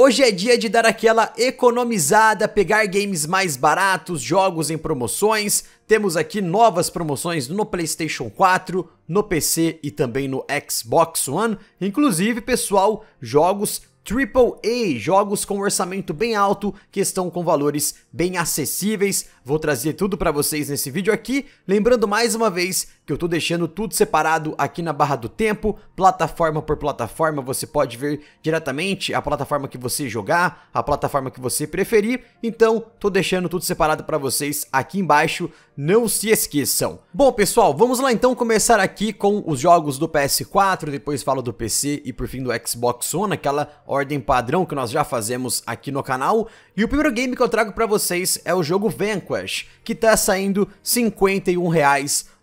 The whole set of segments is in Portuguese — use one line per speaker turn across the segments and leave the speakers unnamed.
Hoje é dia de dar aquela economizada, pegar games mais baratos, jogos em promoções. Temos aqui novas promoções no PlayStation 4, no PC e também no Xbox One. Inclusive, pessoal, jogos AAA, jogos com orçamento bem alto que estão com valores bem acessíveis. Vou trazer tudo para vocês nesse vídeo aqui, lembrando mais uma vez que eu estou deixando tudo separado aqui na barra do tempo, plataforma por plataforma, você pode ver diretamente a plataforma que você jogar, a plataforma que você preferir. Então, estou deixando tudo separado para vocês aqui embaixo, não se esqueçam. Bom, pessoal, vamos lá então começar aqui com os jogos do PS4, depois falo do PC e por fim do Xbox One, aquela ordem ordem padrão que nós já fazemos aqui no canal. E o primeiro game que eu trago para vocês é o jogo Vanquish, que tá saindo R$ 51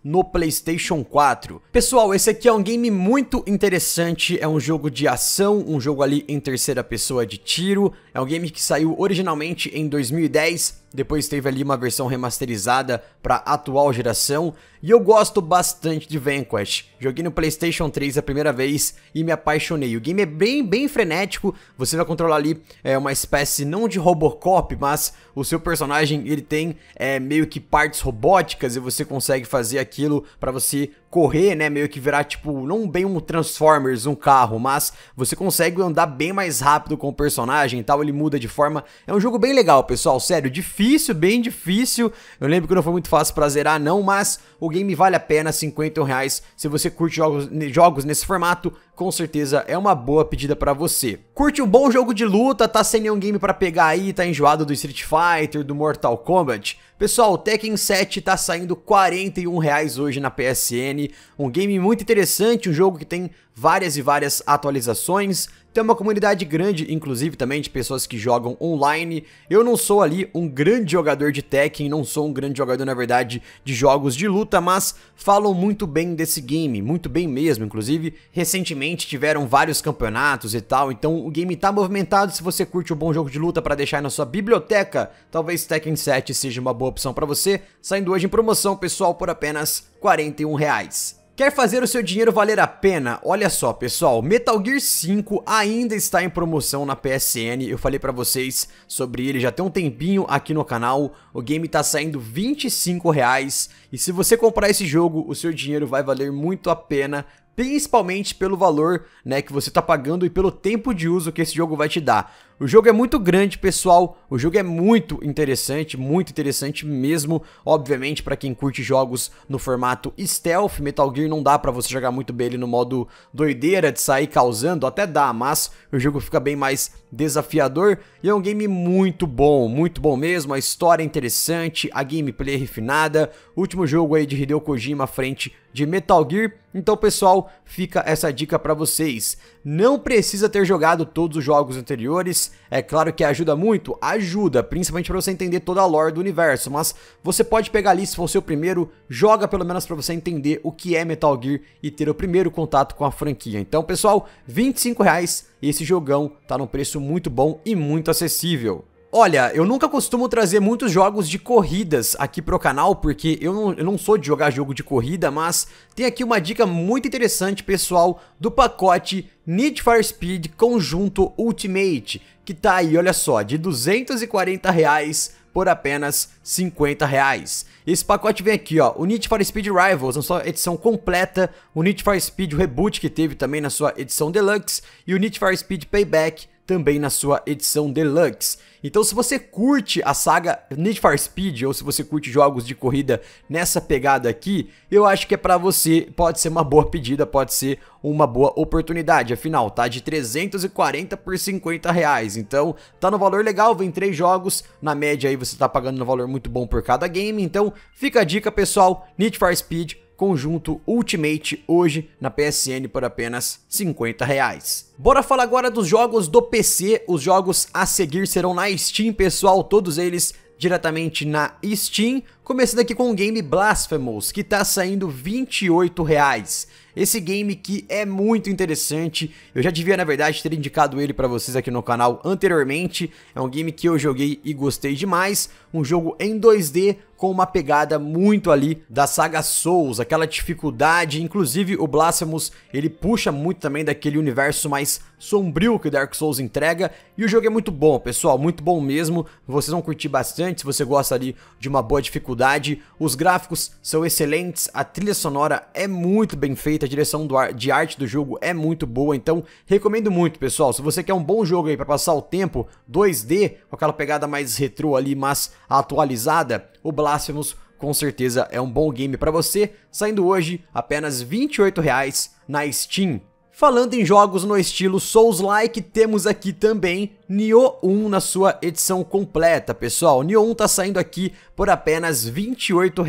no PlayStation 4. Pessoal, esse aqui é um game muito interessante, é um jogo de ação, um jogo ali em terceira pessoa de tiro, é um game que saiu originalmente em 2010, depois teve ali uma versão remasterizada para atual geração, e eu gosto bastante de Vanquish. Joguei no PlayStation 3 a primeira vez e me apaixonei. O game é bem, bem frenético, você vai controlar ali é, uma espécie não de Robocop, mas o seu personagem ele tem é, meio que partes robóticas e você consegue fazer aquilo para você correr, né, meio que virar tipo, não bem um Transformers, um carro, mas você consegue andar bem mais rápido com o personagem e tal, ele muda de forma. É um jogo bem legal, pessoal, sério, difícil, bem difícil. Eu lembro que não foi muito fácil pra zerar não, mas o game vale a pena, 50 reais. Se você curte jogos, jogos nesse formato, com certeza é uma boa pedida para você. Curte um bom jogo de luta, tá sem nenhum game para pegar aí, tá enjoado do Street Fighter, do Mortal Kombat? Pessoal, o Tekken 7 tá saindo R$ 41 hoje na PSN, um game muito interessante, um jogo que tem várias e várias atualizações, tem uma comunidade grande, inclusive também de pessoas que jogam online. Eu não sou ali um grande jogador de Tekken, não sou um grande jogador, na verdade, de jogos de luta, mas falam muito bem desse game, muito bem mesmo, inclusive. Recentemente tiveram vários campeonatos e tal, então o game tá movimentado. Se você curte um bom jogo de luta para deixar na sua biblioteca, talvez Tekken 7 seja uma boa opção para você, saindo hoje em promoção, pessoal, por apenas R$ 41 reais. Quer fazer o seu dinheiro valer a pena? Olha só, pessoal, Metal Gear 5 ainda está em promoção na PSN. Eu falei para vocês sobre ele já tem um tempinho aqui no canal. O game tá saindo 25 reais e se você comprar esse jogo, o seu dinheiro vai valer muito a pena principalmente pelo valor né, que você está pagando e pelo tempo de uso que esse jogo vai te dar. O jogo é muito grande, pessoal. O jogo é muito interessante, muito interessante mesmo. Obviamente, para quem curte jogos no formato stealth, Metal Gear não dá para você jogar muito bem ele no modo doideira de sair causando, até dá, mas o jogo fica bem mais desafiador. E é um game muito bom, muito bom mesmo. A história é interessante, a gameplay é refinada. Último jogo aí de Hideo Kojima à frente de Metal Gear. Então, pessoal, fica essa dica para vocês. Não precisa ter jogado todos os jogos anteriores é claro que ajuda muito, ajuda, principalmente para você entender toda a lore do universo, mas você pode pegar ali se for o seu primeiro, joga pelo menos para você entender o que é Metal Gear e ter o primeiro contato com a franquia. Então, pessoal, R$ 25 reais, esse jogão tá num preço muito bom e muito acessível. Olha, eu nunca costumo trazer muitos jogos de corridas aqui pro canal, porque eu não, eu não, sou de jogar jogo de corrida, mas tem aqui uma dica muito interessante, pessoal, do pacote Need for Speed Conjunto Ultimate, que tá aí, olha só, de 240 reais por apenas 50 reais. Esse pacote vem aqui, ó, o Need for Speed Rivals, na sua edição completa, o Need for Speed Reboot, que teve também na sua edição Deluxe, e o Need for Speed Payback, também na sua edição deluxe. Então, se você curte a saga Need for Speed ou se você curte jogos de corrida nessa pegada aqui, eu acho que é para você, pode ser uma boa pedida, pode ser uma boa oportunidade. Afinal, tá de 340 por 50 reais, então tá no valor legal, vem três jogos, na média aí você tá pagando um valor muito bom por cada game, então fica a dica pessoal, Need for Speed conjunto Ultimate hoje na PSN por apenas 50 reais. Bora falar agora dos jogos do PC, os jogos a seguir serão na Steam pessoal, todos eles diretamente na Steam, começando aqui com o game Blasphemous, que está saindo R$ 28. Reais. Esse game que é muito interessante, eu já devia na verdade ter indicado ele para vocês aqui no canal anteriormente, é um game que eu joguei e gostei demais, um jogo em 2D com uma pegada muito ali da saga Souls, aquela dificuldade, inclusive o Blasphemous, ele puxa muito também daquele universo mais sombrio que o Dark Souls entrega, e o jogo é muito bom, pessoal, muito bom mesmo, vocês vão curtir bastante se você gosta ali de uma boa dificuldade, os gráficos são excelentes, a trilha sonora é muito bem feita, a direção ar de arte do jogo é muito boa, então recomendo muito, pessoal, se você quer um bom jogo aí para passar o tempo, 2D, com aquela pegada mais retrô ali, mas atualizada, o Blasphemous com certeza é um bom game para você, saindo hoje apenas R$ 28,00 na Steam. Falando em jogos no estilo Souls-like, temos aqui também Nioh 1 na sua edição completa, pessoal. Nioh 1 tá saindo aqui por apenas R$ 28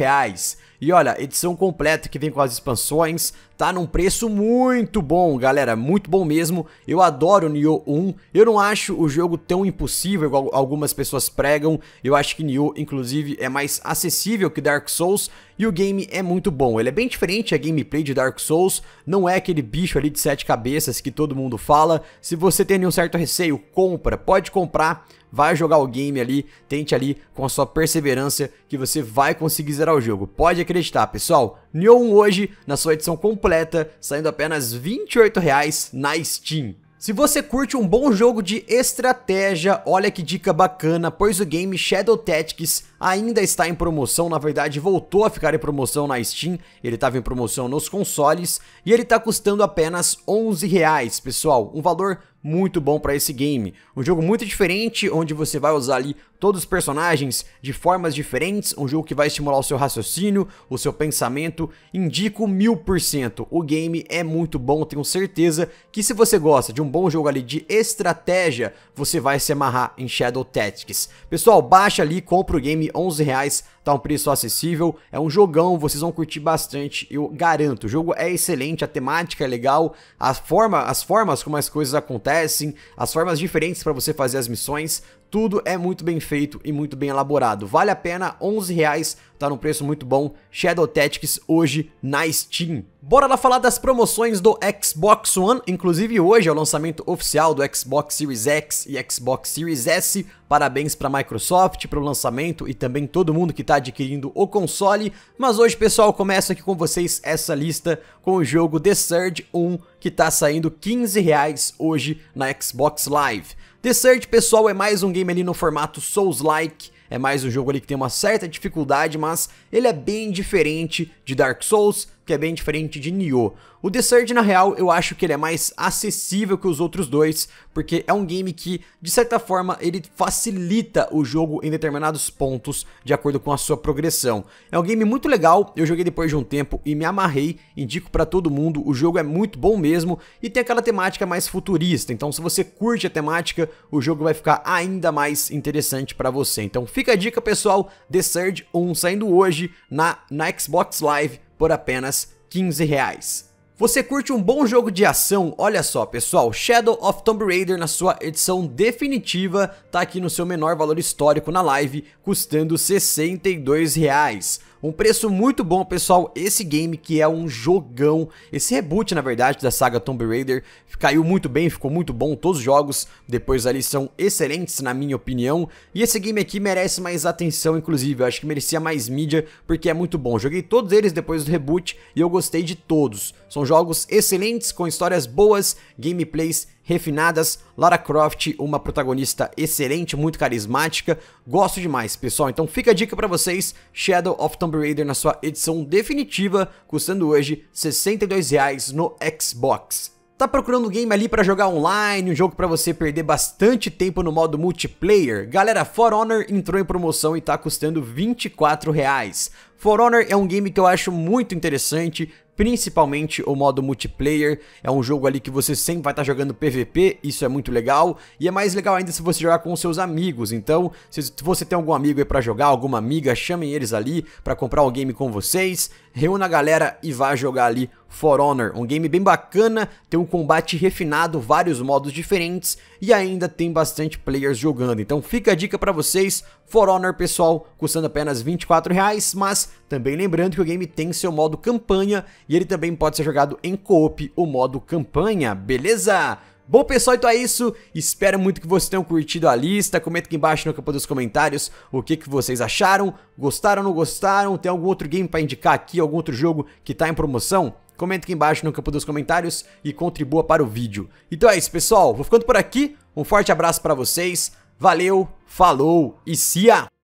E olha, edição completa que vem com as expansões, tá num preço muito bom, galera, muito bom mesmo. Eu adoro Nioh 1, eu não acho o jogo tão impossível igual algumas pessoas pregam. Eu acho que Nioh, inclusive, é mais acessível que Dark Souls e o game é muito bom. Ele é bem diferente a gameplay de Dark Souls, não é aquele bicho ali de sete cabeças que todo mundo fala. Se você tem um certo receio, compra compra. Pode comprar, vai jogar o game ali, tente ali com a sua perseverança que você vai conseguir zerar o jogo. Pode acreditar, pessoal. Neon hoje, na sua edição completa, saindo apenas R$ na Steam. Se você curte um bom jogo de estratégia, olha que dica bacana, pois o game Shadow Tactics ainda está em promoção, na verdade voltou a ficar em promoção na Steam, ele estava em promoção nos consoles e ele está custando apenas 11 reais, pessoal, um valor muito bom para esse game. Um jogo muito diferente, onde você vai usar ali todos os personagens de formas diferentes, um jogo que vai estimular o seu raciocínio, o seu pensamento, indico mil por cento. O game é muito bom, tenho certeza que se você gosta de um bom jogo ali de estratégia, você vai se amarrar em Shadow Tactics. Pessoal, baixa ali, compra o game, 11 reais, tá um preço acessível, é um jogão, vocês vão curtir bastante, eu garanto. O jogo é excelente, a temática é legal, a forma, as formas como as coisas acontecem, as formas diferentes para você fazer as missões, tudo é muito bem feito e muito bem elaborado. Vale a pena, 11 reais, tá num preço muito bom. Shadow Tactics hoje na Steam. Bora lá falar das promoções do Xbox One. Inclusive hoje é o lançamento oficial do Xbox Series X e Xbox Series S. Parabéns para Microsoft pelo lançamento e também todo mundo que está adquirindo o console. Mas hoje, pessoal, começo aqui com vocês essa lista com o jogo The Surge 1 que está saindo 15 reais hoje na Xbox Live. The Search, pessoal, é mais um game ali no formato Souls-like, é mais um jogo ali que tem uma certa dificuldade, mas ele é bem diferente de Dark Souls, que é bem diferente de Nioh. O The Surge, na real, eu acho que ele é mais acessível que os outros dois, porque é um game que, de certa forma, ele facilita o jogo em determinados pontos, de acordo com a sua progressão. É um game muito legal, eu joguei depois de um tempo e me amarrei, indico para todo mundo, o jogo é muito bom mesmo, e tem aquela temática mais futurista, então se você curte a temática, o jogo vai ficar ainda mais interessante para você. Então fica a dica, pessoal, The Surge 1 saindo hoje na, na Xbox Live, por apenas 15 reais. Você curte um bom jogo de ação? Olha só, pessoal, Shadow of Tomb Raider na sua edição definitiva tá aqui no seu menor valor histórico na live, custando 62 reais. Um preço muito bom, pessoal, esse game que é um jogão. Esse reboot, na verdade, da saga Tomb Raider caiu muito bem, ficou muito bom. Todos os jogos depois ali são excelentes, na minha opinião. E esse game aqui merece mais atenção, inclusive. Eu acho que merecia mais mídia, porque é muito bom. Joguei todos eles depois do reboot e eu gostei de todos. São jogos excelentes, com histórias boas, gameplays refinadas. Lara Croft, uma protagonista excelente, muito carismática. Gosto demais, pessoal. Então fica a dica para vocês, Shadow of Tomb Raider na sua edição definitiva, custando hoje R$ reais no Xbox. Tá procurando um game ali para jogar online, um jogo para você perder bastante tempo no modo multiplayer? Galera, For Honor entrou em promoção e tá custando 24 reais. For Honor é um game que eu acho muito interessante, principalmente o modo multiplayer. É um jogo ali que você sempre vai estar tá jogando PVP, isso é muito legal. E é mais legal ainda se você jogar com seus amigos. Então, se você tem algum amigo aí para jogar, alguma amiga, chamem eles ali para comprar o game com vocês. Reúna a galera e vá jogar ali For Honor. Um game bem bacana, tem um combate refinado, vários modos diferentes e ainda tem bastante players jogando. Então, fica a dica para vocês, For Honor, pessoal, custando apenas 24 mas também lembrando que o game tem seu modo campanha e ele também pode ser jogado em co-op, o modo campanha, beleza? Bom pessoal, então é isso, espero muito que vocês tenham curtido a lista, comenta aqui embaixo no campo dos comentários o que, que vocês acharam, gostaram ou não gostaram, tem algum outro game para indicar aqui, algum outro jogo que tá em promoção? Comenta aqui embaixo no campo dos comentários e contribua para o vídeo. Então é isso pessoal, vou ficando por aqui, um forte abraço para vocês, valeu, falou e cia!